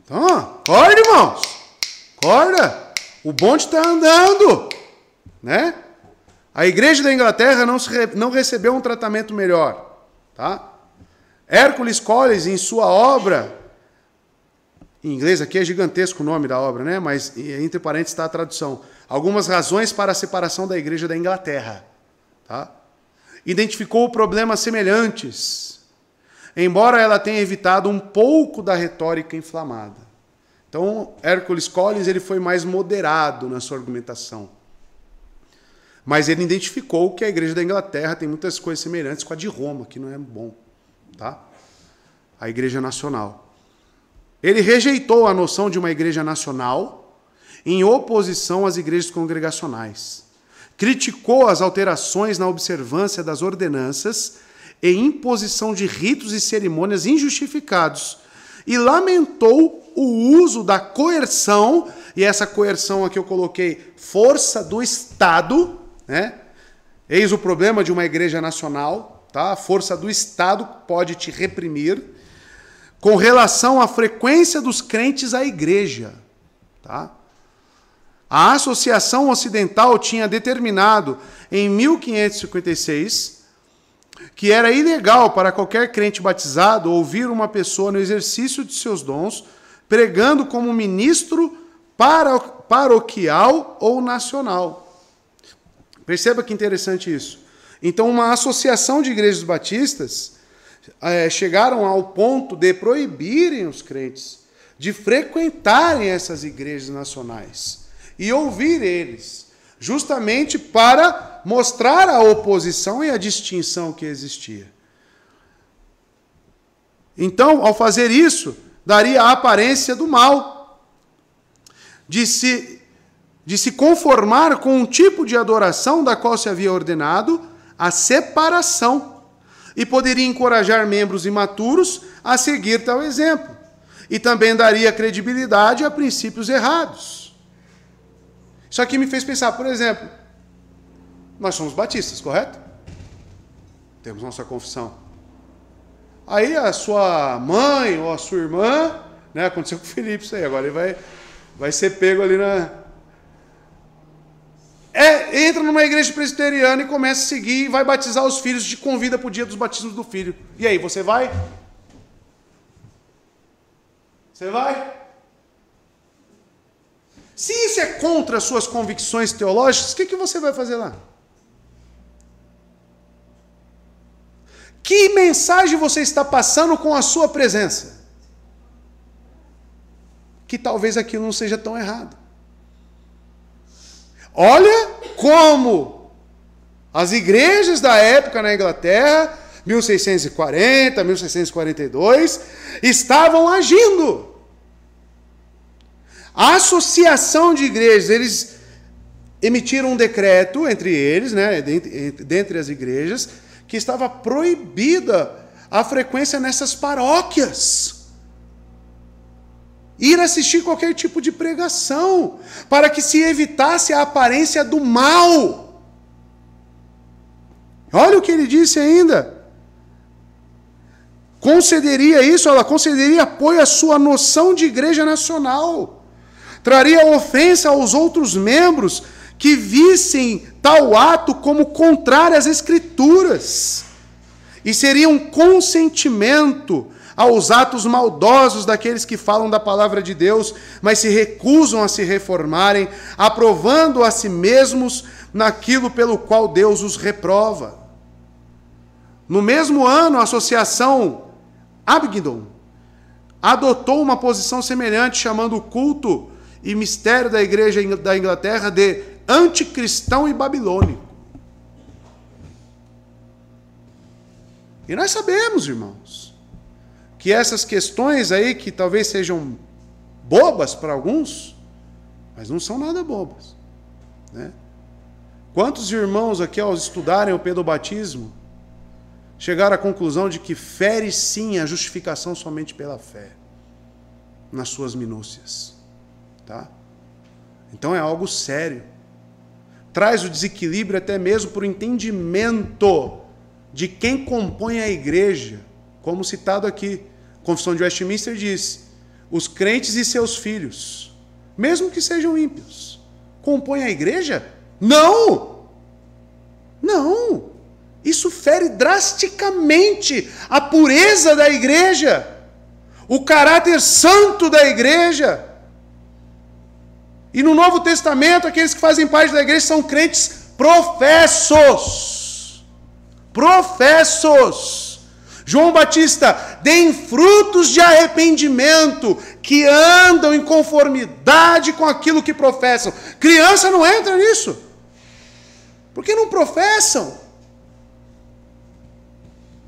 Então, acorda, irmãos. Acorda. O bonde está andando. Né? A igreja da Inglaterra não, se, não recebeu um tratamento melhor. Tá? Hércules Collins, em sua obra, em inglês aqui é gigantesco o nome da obra, né? mas entre parênteses está a tradução. Algumas razões para a separação da igreja da Inglaterra. Tá? Identificou problemas semelhantes embora ela tenha evitado um pouco da retórica inflamada. Então, Hércules Collins ele foi mais moderado na sua argumentação. Mas ele identificou que a igreja da Inglaterra tem muitas coisas semelhantes com a de Roma, que não é bom, tá? A igreja nacional. Ele rejeitou a noção de uma igreja nacional em oposição às igrejas congregacionais. Criticou as alterações na observância das ordenanças e imposição de ritos e cerimônias injustificados, e lamentou o uso da coerção, e essa coerção aqui eu coloquei força do Estado, né? Eis o problema de uma igreja nacional, tá? A força do Estado pode te reprimir com relação à frequência dos crentes à igreja, tá? A Associação Ocidental tinha determinado em 1556 que era ilegal para qualquer crente batizado ouvir uma pessoa no exercício de seus dons pregando como ministro paroquial ou nacional. Perceba que interessante isso. Então, uma associação de igrejas batistas é, chegaram ao ponto de proibirem os crentes de frequentarem essas igrejas nacionais e ouvir eles justamente para mostrar a oposição e a distinção que existia. Então, ao fazer isso, daria a aparência do mal, de se, de se conformar com um tipo de adoração da qual se havia ordenado a separação, e poderia encorajar membros imaturos a seguir tal exemplo, e também daria credibilidade a princípios errados isso aqui me fez pensar, por exemplo, nós somos batistas, correto? Temos nossa confissão. Aí a sua mãe ou a sua irmã, né, aconteceu com o Felipe isso aí, agora ele vai, vai ser pego ali na. É, entra numa igreja presbiteriana e começa a seguir e vai batizar os filhos, te convida para o dia dos batismos do filho. E aí, você vai? Você vai? Se isso é contra as suas convicções teológicas, o que, que você vai fazer lá? Que mensagem você está passando com a sua presença? Que talvez aquilo não seja tão errado. Olha como as igrejas da época na Inglaterra, 1640, 1642, estavam agindo. A associação de igrejas, eles emitiram um decreto entre eles, né, dentre as igrejas, que estava proibida a frequência nessas paróquias. Ir assistir qualquer tipo de pregação, para que se evitasse a aparência do mal. Olha o que ele disse ainda. Concederia isso, ela concederia apoio à sua noção de igreja nacional traria ofensa aos outros membros que vissem tal ato como contrário às Escrituras, e seria um consentimento aos atos maldosos daqueles que falam da palavra de Deus, mas se recusam a se reformarem, aprovando a si mesmos naquilo pelo qual Deus os reprova. No mesmo ano, a associação Abingdon adotou uma posição semelhante, chamando o culto e mistério da igreja da Inglaterra de anticristão e babilônico. E nós sabemos, irmãos, que essas questões aí que talvez sejam bobas para alguns, mas não são nada bobas, né? Quantos irmãos aqui ao estudarem o pedobatismo chegaram à conclusão de que fere sim a justificação somente pela fé, nas suas minúcias. Tá? Então é algo sério. Traz o desequilíbrio até mesmo para o entendimento de quem compõe a igreja, como citado aqui. A Confissão de Westminster diz: os crentes e seus filhos, mesmo que sejam ímpios, compõem a igreja? Não! Não! Isso fere drasticamente a pureza da igreja, o caráter santo da igreja e no Novo Testamento, aqueles que fazem parte da igreja são crentes professos. Professos. João Batista, deem frutos de arrependimento que andam em conformidade com aquilo que professam. Criança não entra nisso. Porque não professam.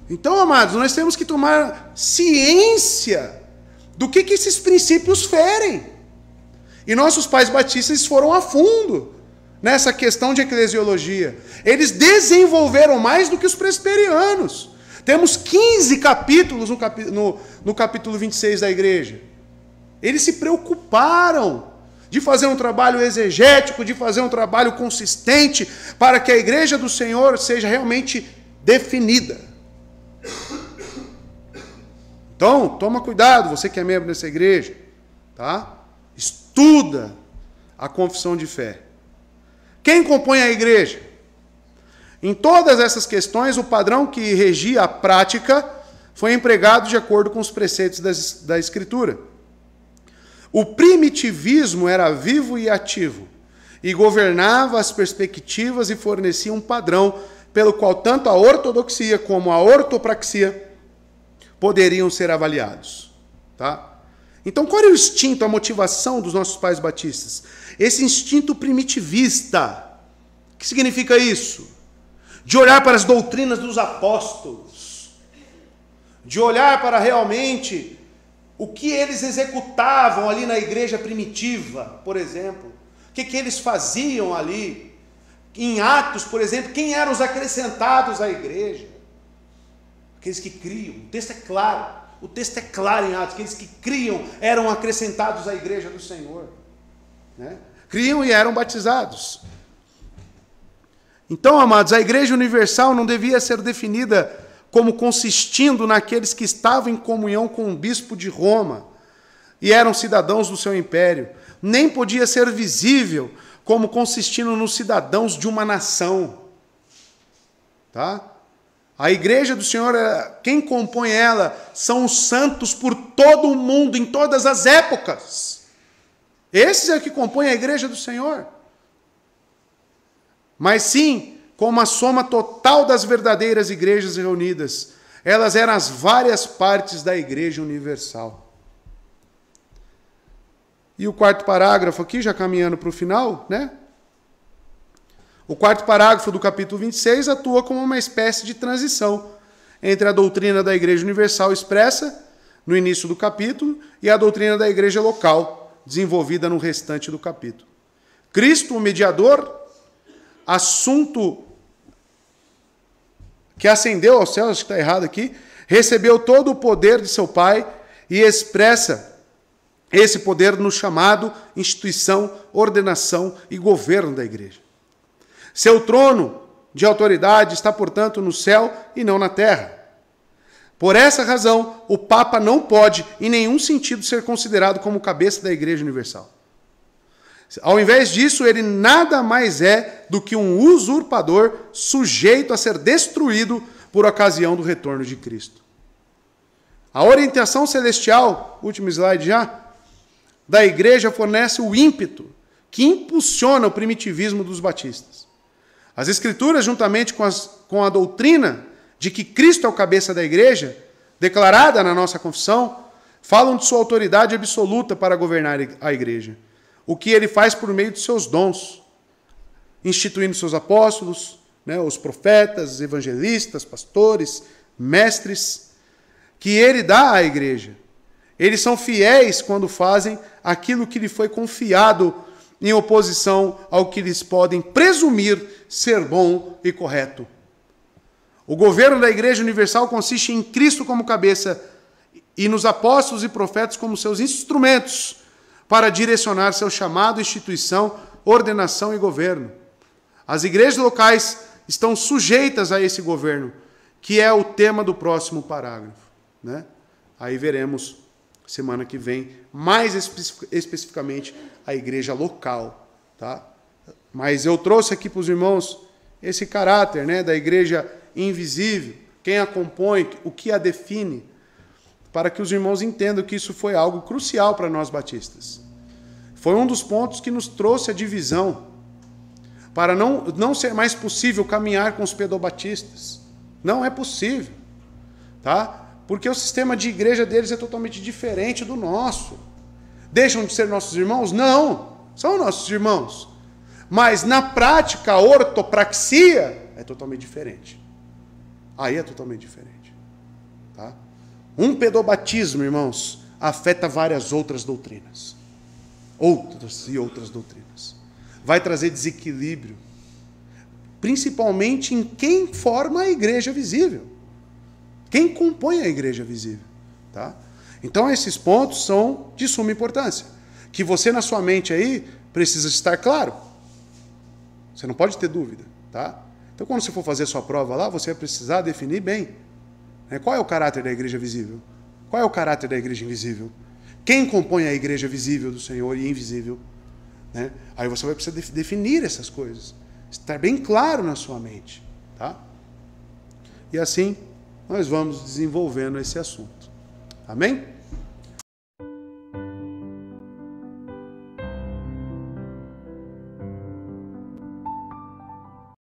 Então, amados, nós temos que tomar ciência do que, que esses princípios ferem. E nossos pais batistas foram a fundo nessa questão de eclesiologia. Eles desenvolveram mais do que os presbiterianos. Temos 15 capítulos no, cap... no, no capítulo 26 da igreja. Eles se preocuparam de fazer um trabalho exegético, de fazer um trabalho consistente, para que a igreja do Senhor seja realmente definida. Então, toma cuidado, você que é membro dessa igreja, tá? estuda a confissão de fé. Quem compõe a igreja? Em todas essas questões, o padrão que regia a prática foi empregado de acordo com os preceitos das, da Escritura. O primitivismo era vivo e ativo, e governava as perspectivas e fornecia um padrão pelo qual tanto a ortodoxia como a ortopraxia poderiam ser avaliados. Tá? Então, qual era o instinto, a motivação dos nossos pais batistas? Esse instinto primitivista. O que significa isso? De olhar para as doutrinas dos apóstolos, de olhar para realmente o que eles executavam ali na igreja primitiva, por exemplo, o que, que eles faziam ali, em Atos, por exemplo, quem eram os acrescentados à igreja? Aqueles que criam, o texto é claro. O texto é claro em Atos, aqueles que criam eram acrescentados à igreja do Senhor. Né? Criam e eram batizados. Então, amados, a igreja universal não devia ser definida como consistindo naqueles que estavam em comunhão com o bispo de Roma e eram cidadãos do seu império, nem podia ser visível como consistindo nos cidadãos de uma nação. Tá? A igreja do Senhor, eh, quem compõe ela, são os santos por todo o mundo, em todas as épocas. Esses é que compõem a igreja do Senhor. Mas sim, como a soma total das verdadeiras igrejas reunidas, elas eram as várias partes da igreja universal. E o quarto parágrafo aqui, já caminhando para o final, né? O quarto parágrafo do capítulo 26 atua como uma espécie de transição entre a doutrina da Igreja Universal expressa no início do capítulo e a doutrina da Igreja local, desenvolvida no restante do capítulo. Cristo, o mediador, assunto que ascendeu ao céu, acho que está errado aqui, recebeu todo o poder de seu Pai e expressa esse poder no chamado instituição, ordenação e governo da igreja. Seu trono de autoridade está, portanto, no céu e não na terra. Por essa razão, o Papa não pode, em nenhum sentido, ser considerado como cabeça da Igreja Universal. Ao invés disso, ele nada mais é do que um usurpador sujeito a ser destruído por ocasião do retorno de Cristo. A orientação celestial, último slide já, da igreja fornece o ímpeto que impulsiona o primitivismo dos batistas. As Escrituras, juntamente com, as, com a doutrina de que Cristo é o cabeça da igreja, declarada na nossa confissão, falam de sua autoridade absoluta para governar a igreja, o que ele faz por meio de seus dons, instituindo seus apóstolos, né, os profetas, evangelistas, pastores, mestres, que ele dá à igreja. Eles são fiéis quando fazem aquilo que lhe foi confiado em oposição ao que eles podem presumir ser bom e correto. O governo da Igreja Universal consiste em Cristo como cabeça e nos apóstolos e profetas como seus instrumentos para direcionar seu chamado, instituição, ordenação e governo. As igrejas locais estão sujeitas a esse governo, que é o tema do próximo parágrafo. Né? Aí veremos semana que vem mais especificamente a igreja local, tá? Mas eu trouxe aqui para os irmãos esse caráter né, da igreja invisível, quem a compõe, o que a define, para que os irmãos entendam que isso foi algo crucial para nós batistas. Foi um dos pontos que nos trouxe a divisão, para não, não ser mais possível caminhar com os pedobatistas. Não é possível, tá? Porque o sistema de igreja deles é totalmente diferente do nosso. Deixam de ser nossos irmãos? Não, são nossos irmãos. Mas na prática, a ortopraxia é totalmente diferente. Aí é totalmente diferente. Tá? Um pedobatismo, irmãos, afeta várias outras doutrinas. Outras e outras doutrinas. Vai trazer desequilíbrio, principalmente em quem forma a igreja visível. Quem compõe a igreja visível, tá? Então esses pontos são de suma importância, que você na sua mente aí precisa estar claro. Você não pode ter dúvida, tá? Então, quando você for fazer sua prova lá, você vai precisar definir bem né? qual é o caráter da igreja visível, qual é o caráter da igreja invisível, quem compõe a igreja visível do Senhor e invisível. Né? Aí você vai precisar de definir essas coisas, estar bem claro na sua mente, tá? E assim nós vamos desenvolvendo esse assunto. Amém?